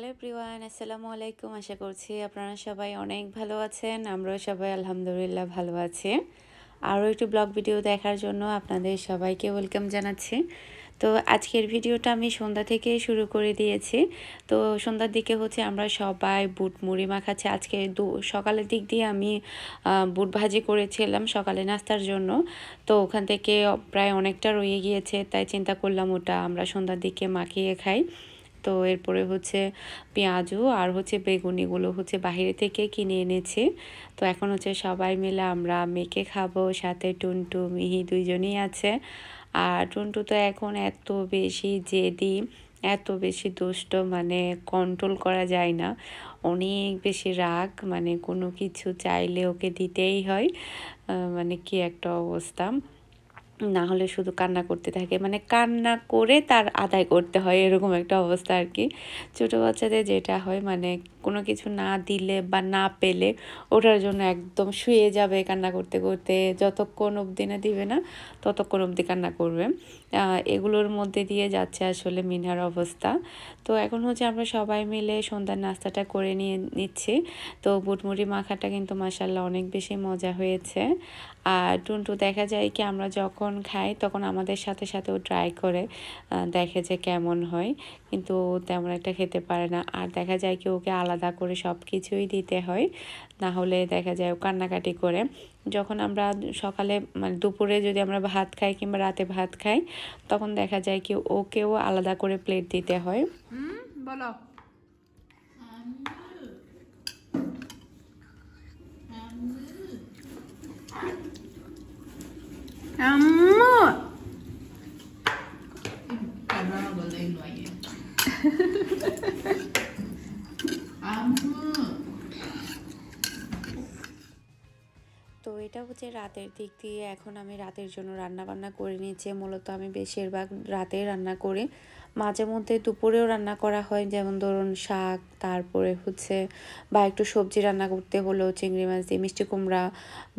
Hello প্রিওয়ান আসসালামু আলাইকুম আশা করছি আপনারা সবাই অনেক ভালো আছেন আমরাও সবাই আলহামদুলিল্লাহ ভালো আছি আরও একটু ব্লগ ভিডিও দেখার জন্য আপনাদের সবাইকে ওয়েলকাম জানাচ্ছি তো আজকের ভিডিওটা আমি সন্ধ্যা থেকে শুরু করে দিয়েছি তো সন্ধ্যার দিকে হচ্ছে আমরা সবাই বুট মুড়ি মাখাচ্ছি আজকে দু সকালের দিক দিয়ে আমি বুট ভাজি করেছিলাম সকালে নাস্তার জন্য তো ওখান থেকে প্রায় অনেকটা রয়ে গিয়েছে তাই চিন্তা করলাম ওটা আমরা সন্ধ্যার দিকে মাখিয়ে খাই তো এরপরে হচ্ছে পেঁয়াজও আর হচ্ছে বেগুনিগুলো হচ্ছে বাহিরে থেকে কিনে এনেছি তো এখন হচ্ছে সবাই মিলে আমরা মেকে খাবো সাথে টুনটু মিহি দুইজনই আছে আর টুনটু তো এখন এত বেশি জেদি এত বেশি দুষ্ট মানে কন্ট্রোল করা যায় না অনেক বেশি রাগ মানে কোনো কিছু চাইলে ওকে দিতেই হয় মানে কি একটা অবস্থা না হলে শুধু কান্না করতে থাকে মানে কান্না করে তার আদায় করতে হয় এরকম একটা অবস্থা আর কি ছোটো বাচ্চাদের যেটা হয় মানে কোনো কিছু না দিলে বা না পেলে ওটার জন্য একদম শুয়ে যাবে কান্না করতে করতে যতক্ষণ অবধি না দিবে না ততক্ষণ অবধি কান্না করবে এগুলোর মধ্যে দিয়ে যাচ্ছে আসলে মিনার অবস্থা তো এখন হচ্ছে আমরা সবাই মিলে সন্ধ্যার নাস্তাটা করে নিয়ে নিচ্ছি তো বুটমুড়ি মাখাটা কিন্তু মাসাল্লাহ অনেক বেশি মজা হয়েছে আর টুনটু দেখা যায় কি আমরা যখন খাই তখন আমাদের সাথে সাথে ও ট্রাই করে দেখে যে কেমন হয় কিন্তু তেমন একটা খেতে পারে না আর দেখা যায় কি ওকে আলাদা করে সব কিছুই দিতে হয় না হলে দেখা যায় ও কান্নাকাটি করে যখন আমরা সকালে মানে দুপুরে যদি আমরা ভাত খাই কিংবা রাতে ভাত খাই তখন দেখা যায় কি ওকেও আলাদা করে প্লেট দিতে হয় বলো আম্মু তো এটা হচ্ছে রাতের দিক দিয়ে এখন আমি রাতের জন্য রান্না বান্না করে নিয়েছি মূলত আমি বেশিরভাগ রাতে রান্না করি মাঝে মধ্যে দুপুরেও রান্না করা হয় যেমন ধরুন শাক তারপরে হচ্ছে বা একটু সবজি রান্না করতে হলেও চিংড়ি মাছ দিয়ে মিষ্টি কুমড়া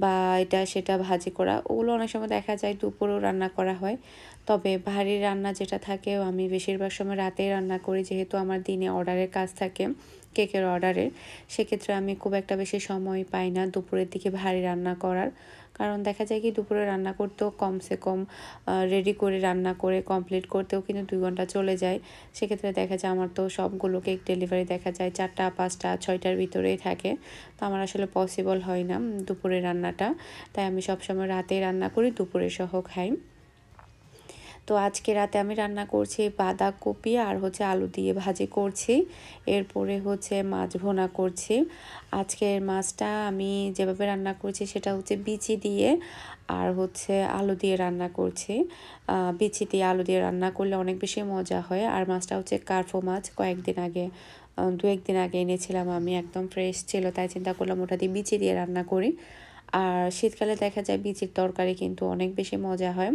বা এটা সেটা ভাজি করা ওগুলো অনেক সময় দেখা যায় দুপুরেও রান্না করা হয় তবে ভারী রান্না যেটা থাকে আমি বেশিরভাগ সময় রাতেই রান্না করি যেহেতু আমার দিনে অর্ডারের কাজ থাকে কেকের অর্ডারের সেক্ষেত্রে আমি খুব একটা বেশি সময় পাই না দুপুরের দিকে ভারী রান্না করার কারণ দেখা যায় কি দুপুরে রান্না করতেও কমসে কম রেডি করে রান্না করে কমপ্লিট করতেও কিন্তু দুই ঘন্টা চলে যায় সেক্ষেত্রে দেখা যায় আমার তো সবগুলো কেক ডেলিভারি দেখা যায় চারটা পাঁচটা ছয়টার ভিতরেই থাকে তো আমার আসলে পসিবল হয় না দুপুরে রান্নাটা তাই আমি সবসময় রাতেই রান্না করি দুপুরে সহ খাই তো আজকে রাতে আমি রান্না করছি বাঁধাকপি আর হচ্ছে আলু দিয়ে ভাজি করছি এরপরে হচ্ছে মাছ ভোনা করছি আজকের মাছটা আমি যেভাবে রান্না করছি সেটা হচ্ছে বিচি দিয়ে আর হচ্ছে আলু দিয়ে রান্না করছি বিচি দিয়ে আলু দিয়ে রান্না করলে অনেক বেশি মজা হয় আর মাছটা হচ্ছে কার্ফো মাছ কয়েকদিন আগে দু একদিন আগে এনেছিলাম আমি একদম ফ্রেশ ছিল তাই চিন্তা করলাম ওটা দিয়ে বিচি দিয়ে রান্না করি আর শীতকালে দেখা যায় বিচির তরকারি কিন্তু অনেক বেশি মজা হয়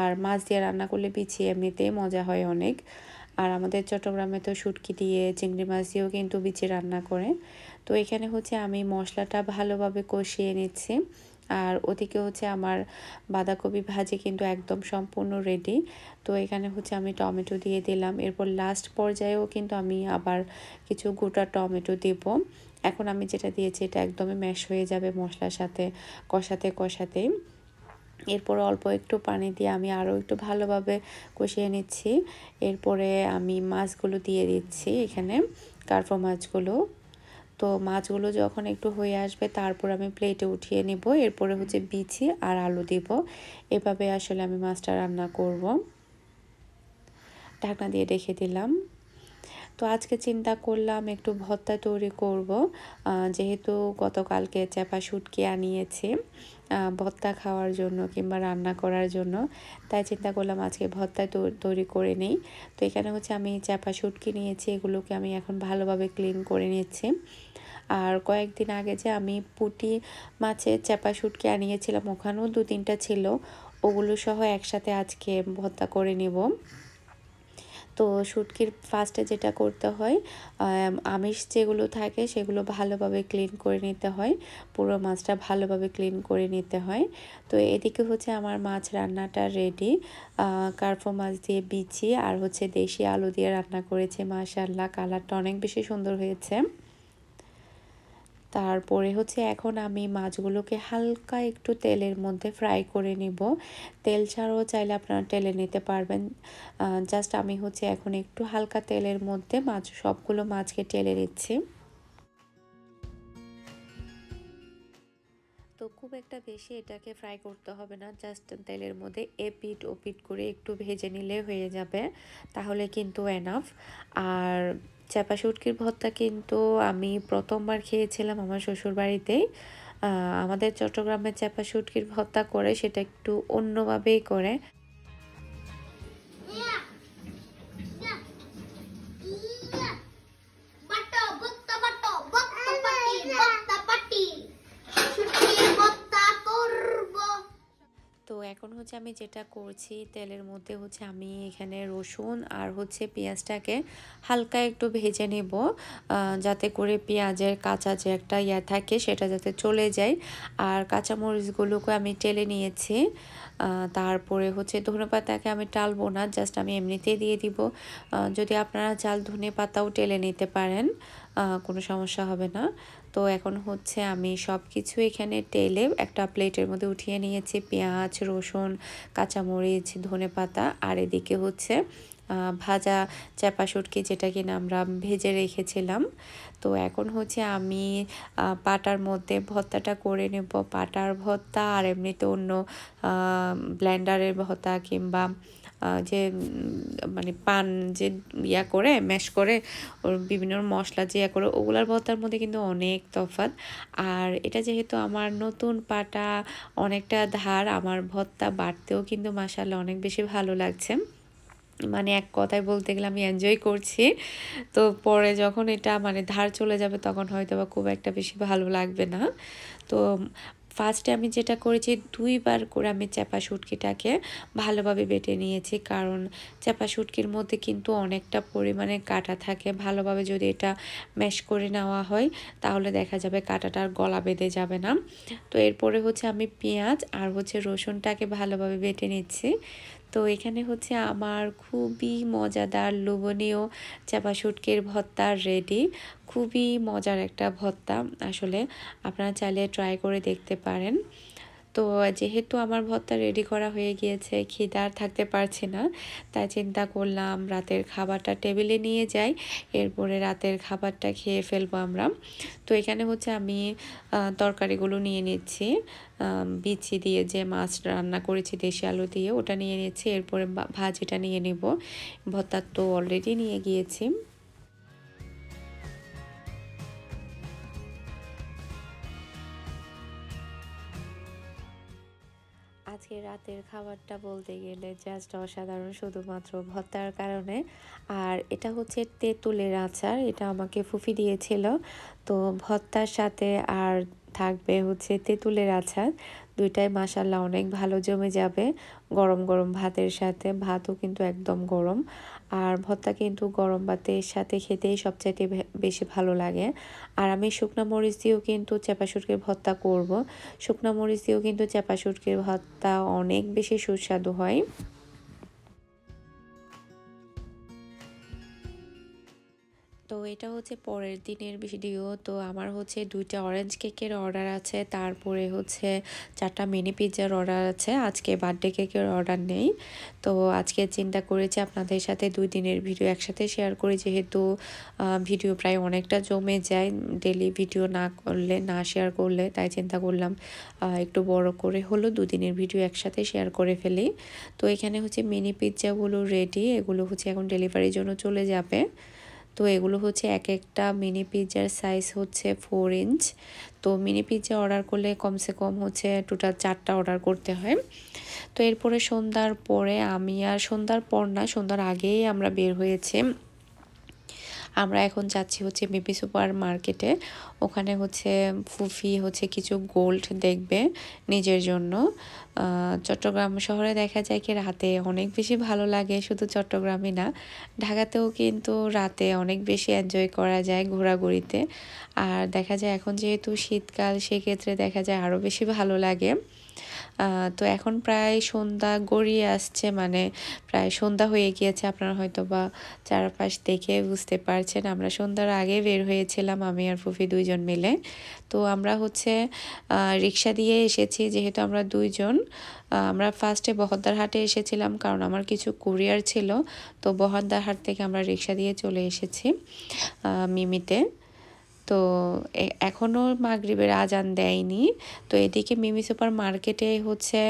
আর মাছ দিয়ে রান্না করলে পিছি এমনিতে মজা হয় অনেক আর আমাদের চট্টগ্রামে তো শুটকি দিয়ে চিংড়ি মাছ দিয়েও কিন্তু বিচি রান্না করে তো এখানে হচ্ছে আমি মশলাটা ভালোভাবে কষিয়ে নিচ্ছি আর ওদিকে হচ্ছে আমার বাঁধাকপি ভাজি কিন্তু একদম সম্পূর্ণ রেডি তো এখানে হচ্ছে আমি টমেটো দিয়ে দিলাম এরপর লাস্ট পর্যায়েও কিন্তু আমি আবার কিছু গোটা টমেটো দেব এখন আমি যেটা দিয়েছি এটা একদমই ম্যাশ হয়ে যাবে মশলার সাথে কষাতে কষাতেই এরপরে অল্প একটু পানি দিয়ে আমি আরও একটু ভালোভাবে কষিয়ে নিচ্ছি এরপরে আমি মাছগুলো দিয়ে দিচ্ছি এখানে কার্ফ মাছগুলো তো মাছগুলো যখন একটু হয়ে আসবে তারপর আমি প্লেটে উঠিয়ে নেব এরপরে হচ্ছে বিছি আর আলু দেব এভাবে আসলে আমি মাছটা রান্না করব ঢাকনা দিয়ে রেখে দিলাম তো আজকে চিন্তা করলাম একটু ভর্তা তৈরি করব যেহেতু গতকালকে চাপা শুটকি আনিয়েছি ভর্তা খাওয়ার জন্য কিংবা রান্না করার জন্য তাই চিন্তা করলাম আজকে ভর্তা তৈরি করে নেই তো এখানে হচ্ছে আমি চাপা শুটকি নিয়েছি এগুলোকে আমি এখন ভালোভাবে ক্লিন করে নিচ্ছি আর কয়েকদিন আগে যে আমি পুটি মাছের চাপা শুটকি আনিয়েছিলাম ওখানেও দু তিনটা ছিল ওগুলো সহ একসাথে আজকে ভর্তা করে নেব তো শুটকির ফার্স্টে যেটা করতে হয় আমিষ যেগুলো থাকে সেগুলো ভালোভাবে ক্লিন করে নিতে হয় পুরো মাছটা ভালোভাবে ক্লিন করে নিতে হয় তো এদিকে হচ্ছে আমার মাছ রান্নাটা রেডি কার্ফো মাছ দিয়ে বিচি আর হচ্ছে দেশি আলু দিয়ে রান্না করেছে মাশাল্লাহ কালারটা অনেক বেশি সুন্দর হয়েছে তারপরে হচ্ছে এখন আমি মাছগুলোকে হালকা একটু তেলের মধ্যে ফ্রাই করে নিব তেল ছাড়াও চাইলে আপনারা তেলে নিতে পারবেন জাস্ট আমি হচ্ছে এখন একটু হালকা তেলের মধ্যে মাছ সবগুলো মাছকে টেলে দিচ্ছি একটা বেশি এটাকে ফ্রাই করতে হবে না জাস্ট তেলের মধ্যে এপিট ওপিট করে একটু ভেজে নিলে হয়ে যাবে তাহলে কিন্তু এনাফ আর চাপা শুটকির ভর্তা কিন্তু আমি প্রথমবার খেয়েছিলাম আমার শ্বশুর বাড়িতেই আমাদের চট্টগ্রামে চাপা শুটকির ভর্তা করে সেটা একটু অন্যভাবেই করে এখন হচ্ছে আমি যেটা করছি তেলের মধ্যে হচ্ছে আমি এখানে রসুন আর হচ্ছে পেঁয়াজটাকে হালকা একটু ভেজে নেব যাতে করে পেঁয়াজের কাঁচা যে একটা ইয়া থাকে সেটা যাতে চলে যায় আর কাঁচামরিচগুলোকে আমি টেলে নিয়েছি তারপরে হচ্ছে ধনে পাতাকে আমি টালবো না জাস্ট আমি এমনিতেই দিয়ে দিব যদি আপনারা চাল ধনে পাতাও টেলে নিতে পারেন কোনো সমস্যা হবে না তো এখন হচ্ছে আমি সব কিছু এখানে তেলে একটা প্লেটের মধ্যে উঠিয়ে নিয়েছি পেঁয়াজ রসুন কাঁচামরিচ ধনে পাতা আর এদিকে হচ্ছে ভাজা চ্যাপা সুটকি যেটা কিনা আমরা ভেজে রেখেছিলাম তো এখন হচ্ছে আমি পাটার মধ্যে ভত্তাটা করে নেব পাটার ভত্তা আর এমনিতে অন্য ব্ল্যান্ডারের ভত্তা কিংবা যে মানে পান যে ইয়া করে ম্যাশ করে ওর বিভিন্ন মশলা যে ইয়া করে ওগুলার ভর্তার মধ্যে কিন্তু অনেক তফাত আর এটা যেহেতু আমার নতুন পাটা অনেকটা ধার আমার ভর্তা বাড়তেও কিন্তু মাসাল্লাহ অনেক বেশি ভালো লাগছে মানে এক কথায় বলতে গেলে আমি এনজয় করছি তো পরে যখন এটা মানে ধার চলে যাবে তখন হয়তো বা খুব একটা বেশি ভালো লাগবে না তো ফার্স্টে আমি যেটা করেছি দুইবার করে আমি চাপা শুটকিটাকে ভালোভাবে বেটে নিয়েছি কারণ চাপা শুটকির মধ্যে কিন্তু অনেকটা পরিমাণে কাটা থাকে ভালোভাবে যদি এটা ম্যাশ করে নেওয়া হয় তাহলে দেখা যাবে কাটাটার গলা বেঁধে যাবে না তো এরপরে হচ্ছে আমি পেঁয়াজ আর হচ্ছে রসুনটাকে ভালোভাবে বেটে নিচ্ছি তো এখানে হচ্ছে আমার খুবই মজাদার লোভনীয় চাপা শুটকির ভত্তা রেডি খুবই মজার একটা ভত্তা আসলে আপনারা চাইলে ট্রাই করে দেখতে পারেন তো যেহেতু আমার ভর্তা রেডি করা হয়ে গিয়েছে খিদার থাকতে পারছে না তাই চিন্তা করলাম রাতের খাবারটা টেবিলে নিয়ে যাই এরপরে রাতের খাবারটা খেয়ে ফেলবো আমরা তো এখানে হচ্ছে আমি তরকারিগুলো নিয়ে নিচ্ছি বিচি দিয়ে যে মাছ রান্না করেছি দেশি আলু দিয়ে ওটা নিয়ে নিচ্ছি এরপরে ভাজিটা নিয়ে নেব ভর্তার তো অলরেডি নিয়ে গিয়েছি আজকে রাতের খাবারটা বলতে গেলে জাস্ট অসাধারণ শুধুমাত্র ভর্তার কারণে আর এটা হচ্ছে তেঁতুলের আচার এটা আমাকে ফুফি দিয়েছিল তো ভর্তার সাথে আর থাকবে হচ্ছে তেঁতুলের আচার দুইটাই মাসাল্লাহ অনেক ভালো জমে যাবে গরম গরম ভাতের সাথে ভাতও কিন্তু একদম গরম আর ভর্তা কিন্তু গরম ভাতের সাথে খেতেই সবচাইতে বেশি ভালো লাগে আর আমি শুকনো মরিচ দিয়েও কিন্তু চেপা সুরকির ভর্তা করব শুকনো মরিচ দিয়েও কিন্তু চেপা সুরকির ভর্তা অনেক বেশি সুস্বাদু হয় তো এটা হচ্ছে পরের দিনের ভিডিও তো আমার হচ্ছে দুইটা অরেঞ্জ কেকের অর্ডার আছে তারপরে হচ্ছে চারটা মিনি পিৎজার অর্ডার আছে আজকে বার্থডে কেকের অর্ডার নেই তো আজকে চিন্তা করেছি আপনাদের সাথে দুই দিনের ভিডিও একসাথে শেয়ার করি যেহেতু ভিডিও প্রায় অনেকটা জমে যায় ডেলি ভিডিও না করলে না শেয়ার করলে তাই চিন্তা করলাম একটু বড় করে হলো দুদিনের ভিডিও একসাথে শেয়ার করে ফেলি তো এখানে হচ্ছে মিনি পিৎজাগুলো রেডি এগুলো হচ্ছে এখন ডেলিভারির জন্য চলে যাবে তো এগুলো হচ্ছে এক একটা মিনি পিৎজার সাইজ হচ্ছে ফোর ইঞ্চ তো মিনি পিৎজা অর্ডার করলে কমসে কম হচ্ছে টোটাল চারটা অর্ডার করতে হয় তো এরপরে সন্ধ্যার পরে আমি আর সন্ধ্যার পর না সন্ধ্যার আগেই আমরা বের হয়েছে আমরা এখন যাচ্ছি হচ্ছে বিবি সুপার মার্কেটে ওখানে হচ্ছে ফুফি হচ্ছে কিছু গোল্ড দেখবে নিজের জন্য চট্টগ্রাম শহরে দেখা যায় কি রাতে অনেক বেশি ভালো লাগে শুধু চট্টগ্রামই না ঢাকাতেও কিন্তু রাতে অনেক বেশি এনজয় করা যায় ঘোরাঘুরিতে আর দেখা যায় এখন যেহেতু শীতকাল সেক্ষেত্রে দেখা যায় আরও বেশি ভালো লাগে তো এখন প্রায় সন্ধ্যা গড়িয়ে আসছে মানে প্রায় সন্ধ্যা হয়ে গিয়েছে আপনারা হয়তো বা চারপাশ দেখে বুঝতে পারছেন আমরা সন্ধ্যার আগে বের হয়েছিলাম আমি আর ফুফি দুইজন মিলে তো আমরা হচ্ছে রিক্সা দিয়ে এসেছি যেহেতু আমরা দুইজন আমরা ফার্স্টে বহদ্দারহাটে এসেছিলাম কারণ আমার কিছু কুরিয়ার ছিল তো বহদ্দারহাট থেকে আমরা রিক্সা দিয়ে চলে এসেছি মিমিতে তো এখনও মাগরিবের আজান দেয়নি তো এদিকে মিমি সুপার মার্কেটে হচ্ছে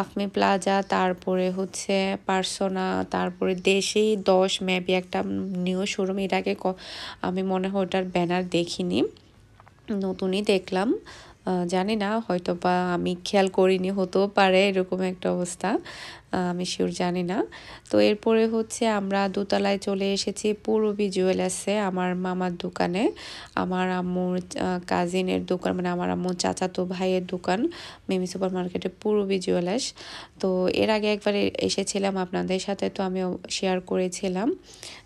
আফমি প্লাজা তারপরে হচ্ছে পার্সোনা তারপরে দেশেই দশ ম্যাপি একটা নিউ শোরুম এটাকে আমি মনে হয় ওটার ব্যানার দেখিনি নতুনই দেখলাম জানি না হয়তো বা আমি খেয়াল করিনি হতেও পারে এরকম একটা অবস্থা আমি শিওর জানি না তো এরপরে হচ্ছে আমরা দোতলায় চলে এসেছি পূরবী জুয়েলার্সে আমার মামার দোকানে আমার আম্মুর কাজিনের দোকান মানে আমার আম্মুর চাচাতো ভাইয়ের দোকান মিমি সুপার মার্কেটে পূরবী জুয়েলার্স তো এর আগে একবার এসেছিলাম আপনাদের সাথে তো আমি শেয়ার করেছিলাম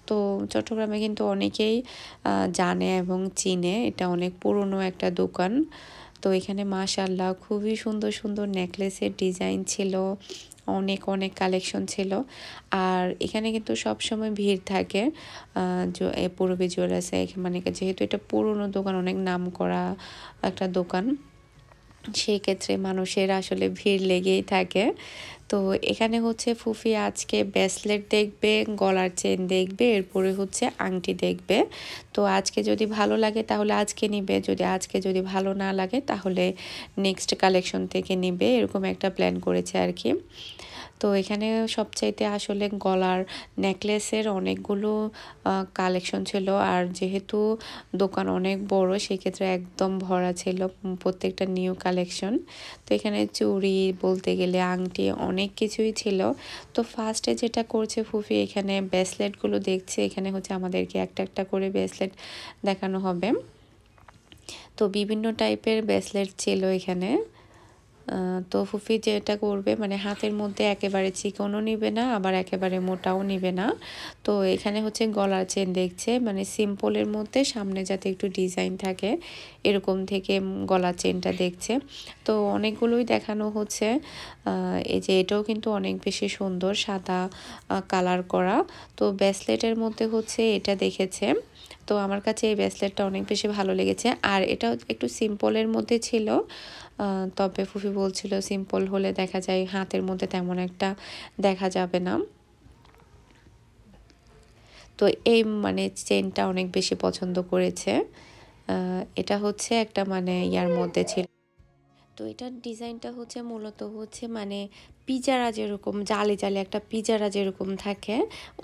তো চট্টগ্রামে কিন্তু অনেকেই জানে এবং চিনে এটা অনেক পুরনো একটা দোকান তো এখানে মাশাল্লাহ খুবই সুন্দর সুন্দর নেকলেসের ডিজাইন ছিল অনেক অনেক কালেকশন ছিল আর এখানে কিন্তু সব সময় ভিড় থাকে পূর্বে জুয়েলার্সে মানে যেহেতু এটা পুরনো দোকান অনেক নাম করা একটা দোকান সেক্ষেত্রে মানুষের আসলে ভিড় লেগেই থাকে তো এখানে হচ্ছে ফুফি আজকে ব্রেসলেট দেখবে গলার চেন দেখবে এরপরে হচ্ছে আংটি দেখবে তো আজকে যদি ভালো লাগে তাহলে আজকে নিবে যদি আজকে যদি ভালো না লাগে তাহলে নেক্সট কালেকশন থেকে নিবে এরকম একটা প্ল্যান করেছে আর কি তো এখানে সবচাইতে আসলে গলার নেকলেসের অনেকগুলো কালেকশন ছিল আর যেহেতু দোকান অনেক বড় সেক্ষেত্রে একদম ভরা ছিল প্রত্যেকটা নিউ কালেকশন তো এখানে চুড়ি বলতে গেলে আংটি অনেক কিছুই ছিল তো ফার্স্টে যেটা করছে ফুফি এখানে ব্রেসলেটগুলো দেখছে এখানে হচ্ছে আমাদেরকে একটা একটা করে ব্রেসলেট দেখানো হবে তো বিভিন্ন টাইপের ব্রেসলেট ছিল এখানে তো ফুফি যেটা করবে মানে হাতের মধ্যে একেবারে চিকনও নিবে না আবার একেবারে মোটাও নিবে না তো এখানে হচ্ছে গলার চেন দেখছে মানে সিম্পলের মধ্যে সামনে যাতে একটু ডিজাইন থাকে এরকম থেকে গলা চেনটা দেখছে তো অনেকগুলোই দেখানো হচ্ছে এই যে এটাও কিন্তু অনেক বেশি সুন্দর সাদা কালার করা তো ব্রেসলেটের মধ্যে হচ্ছে এটা দেখেছে তো আমার কাছে এই ব্রেসলেটটা অনেক বেশি ভালো লেগেছে আর এটা একটু সিম্পলের মধ্যে ছিল তবে ফুফি বলছিল সিম্পল হলে দেখা যায় হাতের মধ্যে তেমন একটা দেখা যাবে না তো এই মানে চেনটা অনেক বেশি পছন্দ করেছে এটা হচ্ছে একটা মানে ইয়ার মধ্যে ছিল তো এটার ডিজাইনটা হচ্ছে মূলত হচ্ছে মানে পিজারা যেরকম জালে জালে একটা পিজারা যেরকম থাকে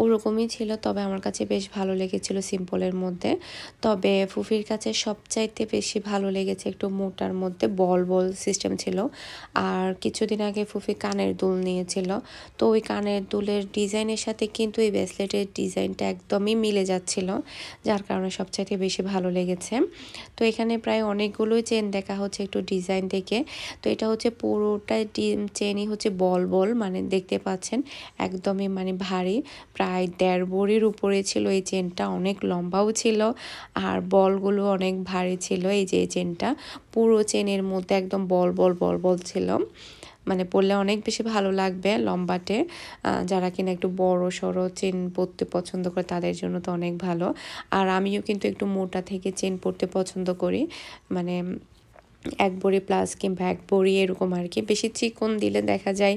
ওরকমই ছিল তবে আমার কাছে বেশ ভালো লেগেছিল সিম্পলের মধ্যে তবে ফুফির কাছে সবচাইতে বেশি ভালো লেগেছে একটু মোটার মধ্যে বল বল সিস্টেম ছিল আর কিছুদিন আগে ফুফি কানের দুল নিয়েছিল তো ওই কানের দুলের ডিজাইনের সাথে কিন্তু এই ব্রেসলেটের ডিজাইনটা একদমই মিলে যাচ্ছিল যার কারণে সবচাইতে বেশি ভালো লেগেছে তো এখানে প্রায় অনেকগুলোই চেন দেখা হচ্ছে একটু ডিজাইন থেকে তো এটা হচ্ছে পুরোটাই চেনই হচ্ছে বল বল বল মানে দেখতে পাচ্ছেন একদমই মানে ভারী প্রায় দেড় বড়ির উপরে ছিল এই চেনটা অনেক লম্বাও ছিল আর বলগুলো অনেক ভারী ছিল এই যে চেনটা পুরো চেনের মধ্যে একদম বল বল বল বল ছিল মানে পড়লে অনেক বেশি ভালো লাগবে লম্বাটে যারা কিনা একটু বড় সড়ো চেন পরতে পছন্দ করে তাদের জন্য তো অনেক ভালো আর আমিও কিন্তু একটু মোটা থেকে চেন পরতে পছন্দ করি মানে এক বড়ি প্লাস কিংবা এক বড়ি এরকম আর কি বেশি চিকন দিলে দেখা যায়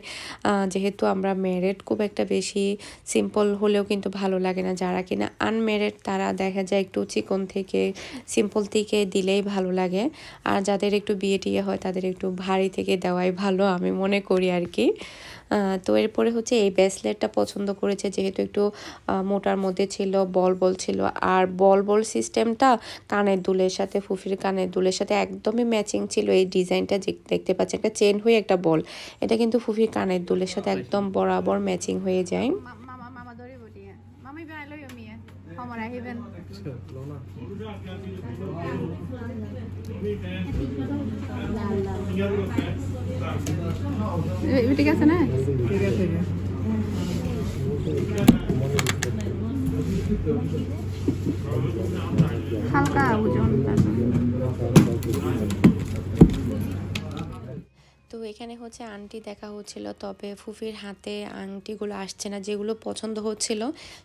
যেহেতু আমরা মেরেড খুব একটা বেশি সিম্পল হলেও কিন্তু ভালো লাগে না যারা কিনা আনমেরেড তারা দেখা যায় একটু চিকন থেকে সিম্পল থেকে দিলেই ভালো লাগে আর যাদের একটু বিয়ে টিয়ে হয় তাদের একটু ভারী থেকে দেওয়াই ভালো আমি মনে করি আর কি তো এরপরে হচ্ছে এই ব্রেসলেটটা পছন্দ করেছে যেহেতু একটু মোটার মধ্যে ছিল বল বল ছিল আর বল বল সিস্টেমটা কানের দুলের সাথে ফুফির কানের দুলের সাথে একদমই ম্যাচিং ছিল এই ডিজাইনটা দেখতে পাচ্ছি একটা চেন হয়ে একটা বল এটা কিন্তু ফুফির কানের দুলের সাথে একদম বরাবর ম্যাচিং হয়ে যায় হ্যাঁ। আমার আহিবেন আচ্ছা, Everything is nice. How about we don't? তো এখানে হচ্ছে আংটি দেখা হচ্ছিল তবে ফুফির হাতে আংটিগুলো আসছে না যেগুলো পছন্দ হচ্ছিল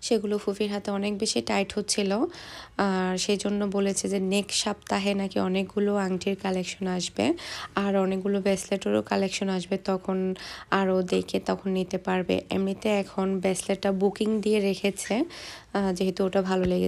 সেগুলো ফুফির হাতে অনেক বেশি টাইট হচ্ছিল আর সেই জন্য বলেছে যে নেক্সট সপ্তাহে নাকি অনেকগুলো আংটির কালেকশন আসবে আর অনেকগুলো ব্রেসলেটেরও কালেকশন আসবে তখন আরও দেখে তখন নিতে পারবে এমনিতে এখন ব্রেসলেটটা বুকিং দিয়ে রেখেছে যেহেতু ওটা ভালো লেগেছে